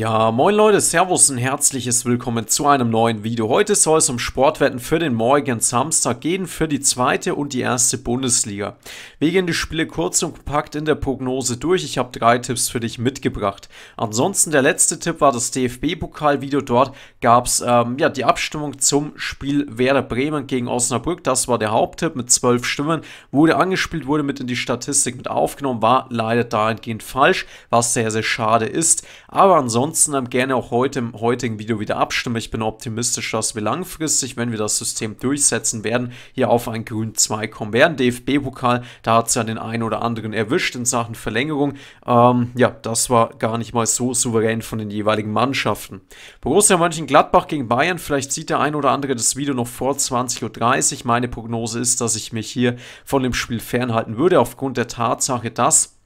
Ja, moin Leute, Servus und herzliches Willkommen zu einem neuen Video. Heute soll es um Sportwetten für den morgigen Samstag gehen, für die zweite und die erste Bundesliga. Wir gehen die Spiele kurz und kompakt in der Prognose durch. Ich habe drei Tipps für dich mitgebracht. Ansonsten der letzte Tipp war das DFB-Pokal-Video. Dort gab es ähm, ja, die Abstimmung zum Spiel Werder Bremen gegen Osnabrück. Das war der Haupttipp mit zwölf Stimmen. Wurde angespielt, wurde mit in die Statistik mit aufgenommen, war leider dahingehend falsch, was sehr, sehr schade ist. Aber ansonsten ansonsten gerne auch heute im heutigen Video wieder abstimmen. Ich bin optimistisch, dass wir langfristig, wenn wir das System durchsetzen werden, hier auf einen Grün 2 kommen werden. DFB-Pokal, da hat es ja den einen oder anderen erwischt in Sachen Verlängerung. Ähm, ja, das war gar nicht mal so souverän von den jeweiligen Mannschaften. Borussia Mönchengladbach gegen Bayern, vielleicht sieht der ein oder andere das Video noch vor 20.30 Uhr. Meine Prognose ist, dass ich mich hier von dem Spiel fernhalten würde, aufgrund der Tatsache, dass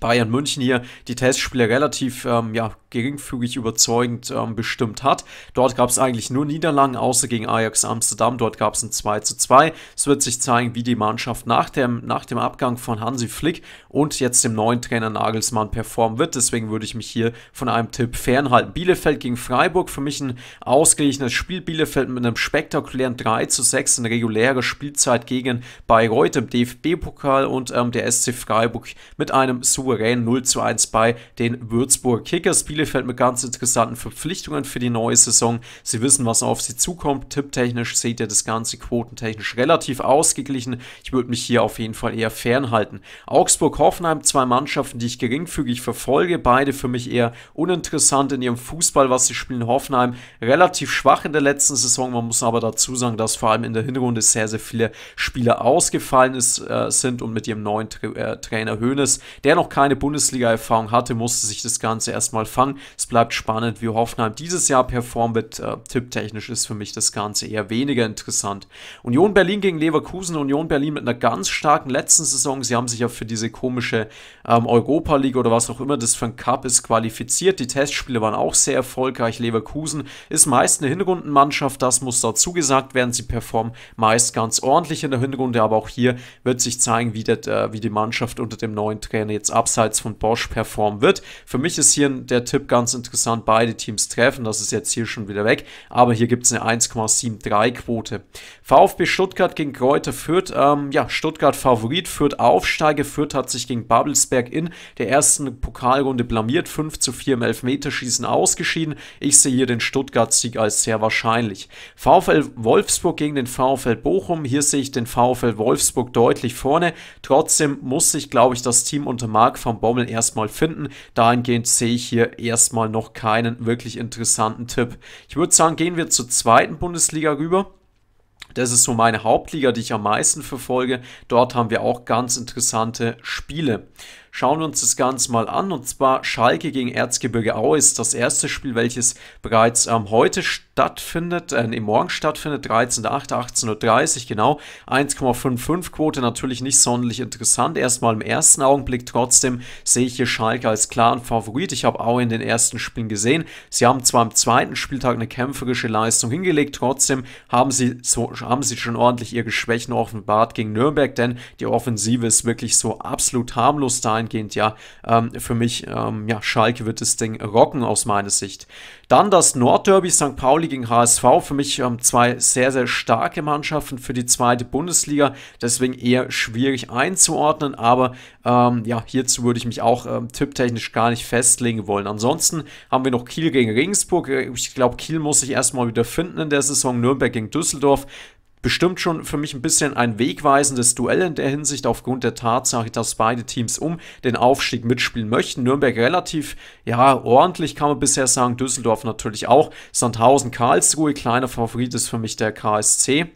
Bayern München hier die Testspiele relativ ähm, ja, geringfügig überzeugend ähm, bestimmt hat. Dort gab es eigentlich nur Niederlagen, außer gegen Ajax Amsterdam. Dort gab es ein 2 zu 2. Es wird sich zeigen, wie die Mannschaft nach dem, nach dem Abgang von Hansi Flick und jetzt dem neuen Trainer Nagelsmann performen wird. Deswegen würde ich mich hier von einem Tipp fernhalten. Bielefeld gegen Freiburg, für mich ein ausgeglichenes Spiel. Bielefeld mit einem spektakulären 3 zu 6 in regulärer Spielzeit gegen Bayreuth im DFB-Pokal und ähm, der SC Freiburg mit einem super souverän 0 zu 1 bei den Würzburg Kickers. Bielefeld mit ganz interessanten Verpflichtungen für die neue Saison. Sie wissen, was auf sie zukommt. Tipptechnisch seht ihr das Ganze quotentechnisch relativ ausgeglichen. Ich würde mich hier auf jeden Fall eher fernhalten. Augsburg-Hoffenheim, zwei Mannschaften, die ich geringfügig verfolge. Beide für mich eher uninteressant in ihrem Fußball, was sie spielen. Hoffenheim relativ schwach in der letzten Saison. Man muss aber dazu sagen, dass vor allem in der Hinrunde sehr, sehr viele Spieler ausgefallen ist, äh, sind und mit ihrem neuen Tra äh, Trainer Hoeneß, der noch noch keine Bundesliga-Erfahrung hatte, musste sich das Ganze erstmal fangen. Es bleibt spannend, wie Hoffenheim dieses Jahr performt wird. Äh, tipptechnisch ist für mich das Ganze eher weniger interessant. Union Berlin gegen Leverkusen, Union Berlin mit einer ganz starken letzten Saison. Sie haben sich ja für diese komische ähm, Europa League oder was auch immer das für ein Cup ist qualifiziert. Die Testspiele waren auch sehr erfolgreich. Leverkusen ist meist eine Hinrundenmannschaft, das muss dazu gesagt werden. Sie performen meist ganz ordentlich in der Hinrunde, aber auch hier wird sich zeigen, wie, der, äh, wie die Mannschaft unter dem neuen Trainer jetzt abseits von Bosch performen wird. Für mich ist hier der Tipp ganz interessant, beide Teams treffen, das ist jetzt hier schon wieder weg, aber hier gibt es eine 1,73 Quote. VfB Stuttgart gegen Kräuter Fürth, ähm, ja, Stuttgart Favorit, Fürth Aufsteiger, Fürth hat sich gegen Babelsberg in der ersten Pokalrunde blamiert, 5 zu 4 im Elfmeterschießen ausgeschieden. Ich sehe hier den Stuttgart-Sieg als sehr wahrscheinlich. VfL Wolfsburg gegen den VfL Bochum, hier sehe ich den VfL Wolfsburg deutlich vorne, trotzdem muss sich, glaube ich, das Team unter Mar Vertrag von Bommel erstmal finden. Dahingehend sehe ich hier erstmal noch keinen wirklich interessanten Tipp. Ich würde sagen, gehen wir zur zweiten Bundesliga rüber. Das ist so meine Hauptliga, die ich am meisten verfolge. Dort haben wir auch ganz interessante Spiele. Schauen wir uns das Ganze mal an. Und zwar Schalke gegen Erzgebirge Aue ist das erste Spiel, welches bereits ähm, heute stattfindet stattfindet, äh, nee, morgen stattfindet, 13.08., 18.30 Uhr, genau. 1,55 Quote natürlich nicht sonderlich interessant. Erstmal im ersten Augenblick trotzdem sehe ich hier Schalke als klaren Favorit. Ich habe auch in den ersten Spielen gesehen. Sie haben zwar am zweiten Spieltag eine kämpferische Leistung hingelegt, trotzdem haben sie, so, haben sie schon ordentlich ihre Schwächen offenbart gegen Nürnberg, denn die Offensive ist wirklich so absolut harmlos dahingehend. Ja, ähm, für mich, ähm, ja, Schalke wird das Ding rocken aus meiner Sicht. Dann das Nordderby St. Pauli Pauli gegen HSV. Für mich ähm, zwei sehr, sehr starke Mannschaften für die zweite Bundesliga. Deswegen eher schwierig einzuordnen. Aber ähm, ja, hierzu würde ich mich auch ähm, tipptechnisch gar nicht festlegen wollen. Ansonsten haben wir noch Kiel gegen Regensburg. Äh, ich glaube, Kiel muss sich erstmal wieder finden in der Saison. Nürnberg gegen Düsseldorf bestimmt schon für mich ein bisschen ein wegweisendes Duell in der Hinsicht aufgrund der Tatsache, dass beide Teams um den Aufstieg mitspielen möchten. Nürnberg relativ, ja, ordentlich kann man bisher sagen, Düsseldorf natürlich auch. Sandhausen, Karlsruhe, kleiner Favorit ist für mich der KSC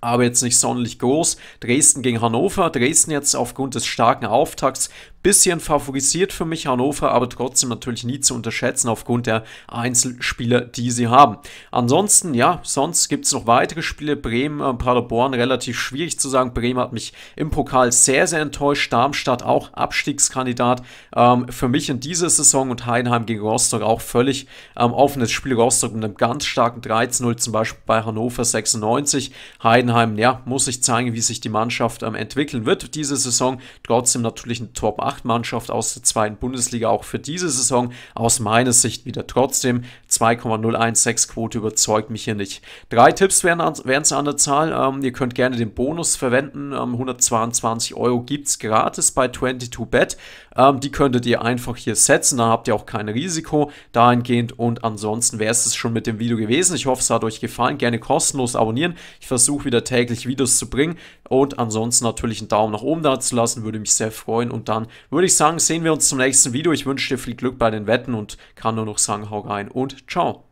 aber jetzt nicht sonderlich groß. Dresden gegen Hannover. Dresden jetzt aufgrund des starken Auftakts Bisschen favorisiert für mich Hannover, aber trotzdem natürlich nie zu unterschätzen aufgrund der Einzelspieler, die sie haben. Ansonsten, ja, sonst gibt es noch weitere Spiele. Bremen, äh, Paderborn, relativ schwierig zu sagen. Bremen hat mich im Pokal sehr, sehr enttäuscht. Darmstadt auch Abstiegskandidat ähm, für mich in dieser Saison und Heidenheim gegen Rostock auch völlig ähm, offenes Spiel. Rostock mit einem ganz starken 13-0 zum Beispiel bei Hannover 96. Heidenheim, ja, muss ich zeigen, wie sich die Mannschaft ähm, entwickeln wird diese Saison. Trotzdem natürlich ein Top 8. Mannschaft aus der zweiten Bundesliga auch für diese Saison aus meiner Sicht wieder trotzdem 2,016 Quote überzeugt mich hier nicht. Drei Tipps wären es an der Zahl. Ähm, ihr könnt gerne den Bonus verwenden. Ähm, 122 Euro gibt es gratis bei 22bet. Ähm, die könntet ihr einfach hier setzen. Da habt ihr auch kein Risiko dahingehend. Und ansonsten wäre es das schon mit dem Video gewesen. Ich hoffe, es hat euch gefallen. Gerne kostenlos abonnieren. Ich versuche wieder täglich Videos zu bringen. Und ansonsten natürlich einen Daumen nach oben da zu lassen. Würde mich sehr freuen. Und dann würde ich sagen, sehen wir uns zum nächsten Video. Ich wünsche dir viel Glück bei den Wetten und kann nur noch sagen, hau rein und tschüss. Ciao.